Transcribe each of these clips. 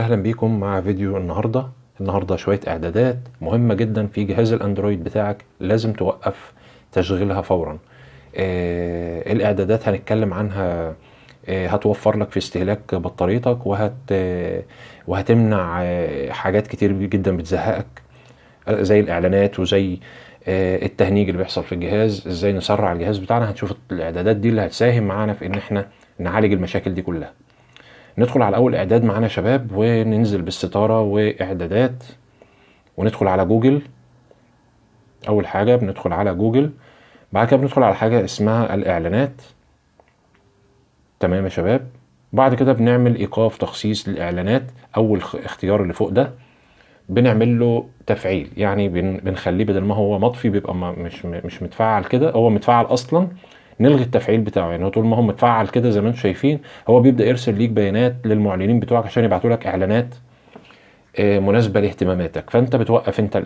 اهلا بيكم مع فيديو النهارده النهارده شويه اعدادات مهمه جدا في جهاز الاندرويد بتاعك لازم توقف تشغيلها فورا آه الاعدادات هنتكلم عنها آه هتوفر لك في استهلاك بطاريتك وهت آه وهتمنع آه حاجات كتير جدا بتزهقك آه، زي الاعلانات وزي آه، التهنيج اللي بيحصل في الجهاز ازاي نسرع الجهاز بتاعنا هنشوف الاعدادات دي اللي هتساهم معانا في ان احنا نعالج المشاكل دي كلها ندخل على اول اعداد معانا شباب وننزل بالستاره واعدادات وندخل على جوجل اول حاجه بندخل على جوجل بعد كده بندخل على حاجه اسمها الاعلانات تمام يا شباب بعد كده بنعمل ايقاف تخصيص للاعلانات اول اختيار اللي فوق ده بنعمل له تفعيل يعني بنخليه بدل ما هو مطفي بيبقى مش مش متفعل كده هو متفعل اصلا نلغي التفعيل بتاعه يعني هو طول ما هو متفعل كده زي ما انتم شايفين هو بيبدا يرسل ليك بيانات للمعلنين بتوعك عشان يبعتوا لك اعلانات آه، مناسبه لاهتماماتك فانت بتوقف انت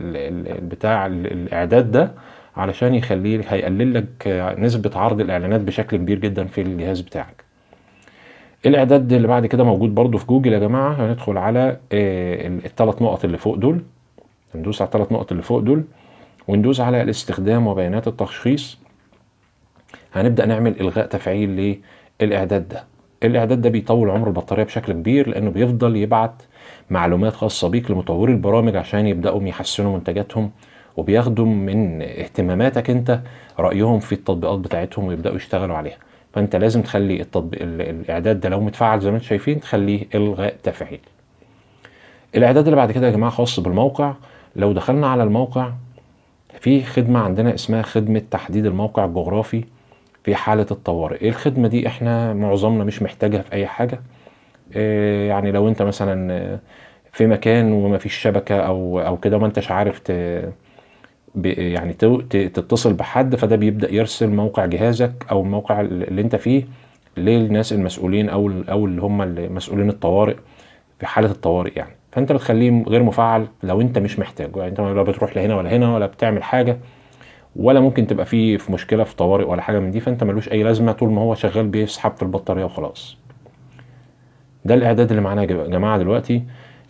بتاع الاعداد ده علشان يخليه هيقلل لك آه، نسبه عرض الاعلانات بشكل كبير جدا في الجهاز بتاعك الاعداد اللي بعد كده موجود برده في جوجل يا جماعه هندخل على آه، الثلاث نقط اللي فوق دول ندوس على الثلاث نقط اللي فوق دول وندوس على الاستخدام وبيانات التشخيص هنبدا نعمل الغاء تفعيل للاعداد ده الاعداد ده بيطول عمر البطاريه بشكل كبير لانه بيفضل يبعت معلومات خاصه بيك لمطوري البرامج عشان يبداوا يحسنوا منتجاتهم وبياخدوا من اهتماماتك انت رايهم في التطبيقات بتاعتهم ويبداوا يشتغلوا عليها فانت لازم تخلي التطبيق الاعداد ده لو متفعل زي ما انتم شايفين تخليه الغاء تفعيل الاعداد اللي بعد كده يا جماعه خاص بالموقع لو دخلنا على الموقع في خدمه عندنا اسمها خدمه تحديد الموقع الجغرافي في حالة الطوارئ إيه الخدمة دي احنا معظمنا مش محتاجها في اي حاجة إيه يعني لو انت مثلا آه، في مكان وما فيش شبكة او او كده وما انتش عارف ت... يعني تتصل بحد فده بيبدأ يرسل موقع جهازك او الموقع اللي انت فيه للناس المسؤولين او او اللي هم المسؤولين الطوارئ في حالة الطوارئ يعني فانت بتخليه غير مفعل لو انت مش محتاجه يعني انت لا بتروح لهنا ولا هنا ولا بتعمل حاجة ولا ممكن تبقى فيه في مشكله في طوارئ ولا حاجه من دي فانت ملوش اي لازمه طول ما هو شغال بيسحب في البطاريه وخلاص ده الاعداد اللي معانا يا جماعه دلوقتي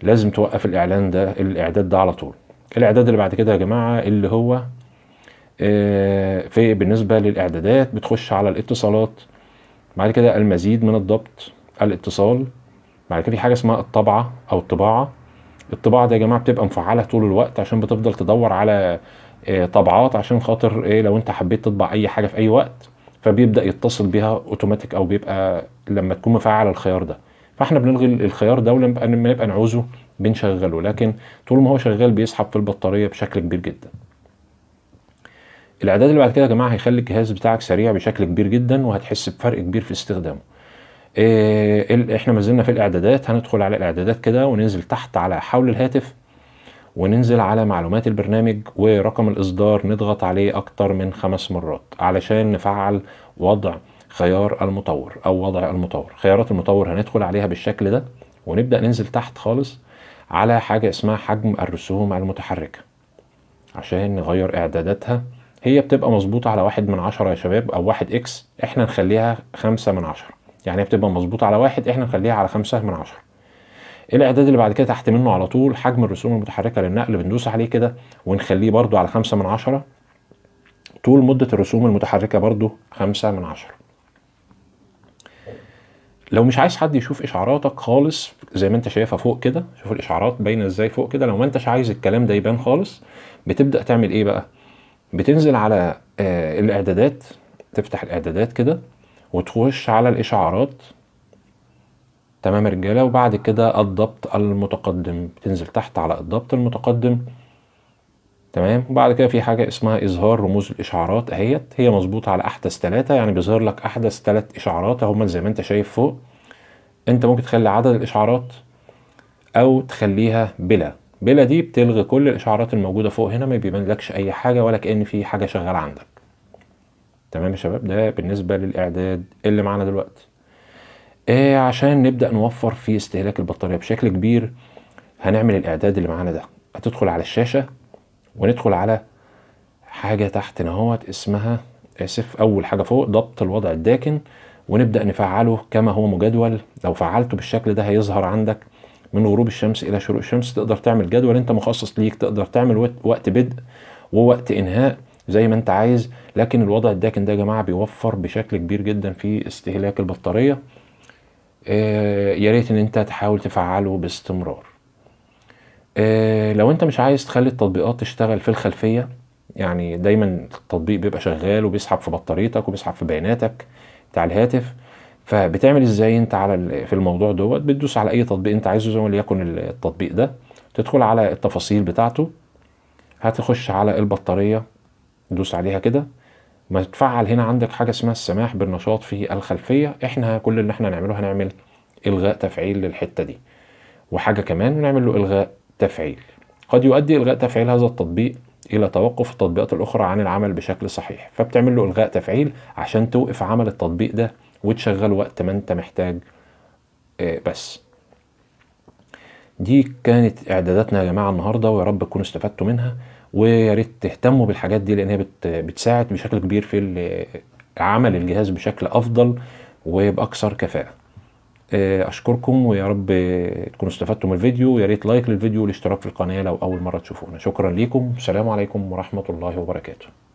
لازم توقف الاعلان ده الاعداد ده على طول الاعداد اللي بعد كده يا جماعه اللي هو آه، في بالنسبه للاعدادات بتخش على الاتصالات بعد كده المزيد من الضبط الاتصال بعد كده في حاجه اسمها الطبعه او الطباعه الطباعه دي يا جماعه بتبقى مفعله طول الوقت عشان بتفضل تدور على آه، طبعات عشان خاطر ايه لو انت حبيت تطبع اي حاجه في اي وقت فبيبدا يتصل بيها اوتوماتيك او بيبقى لما تكون مفعل الخيار ده فاحنا بنلغي الخيار ده ولما نبقى نعوزه بنشغله لكن طول ما هو شغال بيسحب في البطاريه بشكل كبير جدا الاعداد اللي بعد كده يا جماعه هيخلي الجهاز بتاعك سريع بشكل كبير جدا وهتحس بفرق كبير في استخدامه إيه احنا ما زلنا في الاعدادات هندخل على الاعدادات كده وننزل تحت على حول الهاتف وننزل على معلومات البرنامج ورقم الإصدار نضغط عليه أكتر من خمس مرات علشان نفعل وضع خيار المطور أو وضع المطور خيارات المطور هندخل عليها بالشكل ده ونبدأ ننزل تحت خالص على حاجة اسمها حجم الرسوم المتحركة عشان نغير إعداداتها هي بتبقى مظبوطة على واحد من عشرة يا شباب أو واحد إكس إحنا نخليها خمسة من عشرة يعني بتبقى مظبوطة على واحد إحنا نخليها على خمسة من عشرة الاعداد اللي بعد كده تحت منه على طول حجم الرسوم المتحركه للنقل بندوس عليه كده ونخليه برده على خمسة من عشرة طول مده الرسوم المتحركه برده خمسة من عشرة لو مش عايز حد يشوف اشعاراتك خالص زي ما انت شايفها فوق كده شوف الاشعارات باينه ازاي فوق كده لو ما انتش عايز الكلام ده يبان خالص بتبدا تعمل ايه بقى بتنزل على آه الاعدادات تفتح الاعدادات كده وتخش على الاشعارات تمام رجالة وبعد كده الضبط المتقدم بتنزل تحت على الضبط المتقدم تمام وبعد كده في حاجة اسمها إظهار رموز الإشعارات أهيت هي مظبوطة على أحدث ثلاثة يعني بيظهر لك أحدث ثلاث إشعارات هما زي ما أنت شايف فوق أنت ممكن تخلي عدد الإشعارات أو تخليها بلا بلا دي بتلغي كل الإشعارات الموجودة فوق هنا ما بيبانلكش أي حاجة ولا كأن في حاجة شغالة عندك تمام يا شباب ده بالنسبة للإعداد اللي معانا دلوقتي آه عشان نبدأ نوفر في استهلاك البطارية بشكل كبير هنعمل الإعداد اللي معانا ده هتدخل على الشاشة وندخل على حاجة تحت اهوت اسمها آسف إيه، أول حاجة فوق ضبط الوضع الداكن ونبدأ نفعله كما هو مجدول لو فعلته بالشكل ده هيظهر عندك من غروب الشمس إلى شروق الشمس تقدر تعمل جدول أنت مخصص ليك تقدر تعمل وقت بدء ووقت إنهاء زي ما أنت عايز لكن الوضع الداكن ده يا جماعة بيوفر بشكل كبير جدا في استهلاك البطارية آه، يا ريت ان انت تحاول تفعله باستمرار آه، لو انت مش عايز تخلي التطبيقات تشتغل في الخلفيه يعني دايما التطبيق بيبقى شغال وبيسحب في بطاريتك وبيسحب في بياناتك بتاع الهاتف فبتعمل ازاي انت على في الموضوع دوت بتدوس على اي تطبيق انت عايزه زي وليكن التطبيق ده تدخل على التفاصيل بتاعته هتخش على البطاريه دوس عليها كده ما تفعل هنا عندك حاجه اسمها السماح بالنشاط في الخلفيه احنا كل اللي احنا هنعمله هنعمل الغاء تفعيل للحته دي وحاجه كمان ونعمل له الغاء تفعيل قد يؤدي الغاء تفعيل هذا التطبيق الى توقف التطبيقات الاخرى عن العمل بشكل صحيح فبتعمل له الغاء تفعيل عشان توقف عمل التطبيق ده وتشغل وقت ما انت محتاج آه، بس دي كانت اعداداتنا يا جماعه النهارده ويا رب تكونوا استفدتوا منها ويا ريت تهتموا بالحاجات دي لان هي بتساعد بشكل كبير في عمل الجهاز بشكل افضل وباكثر كفاءه آه، اشكركم ويا رب تكونوا استفدتم من الفيديو ويا ريت لايك للفيديو والاشتراك في القناه لو اول مره تشوفونا شكرا ليكم السلام عليكم ورحمه الله وبركاته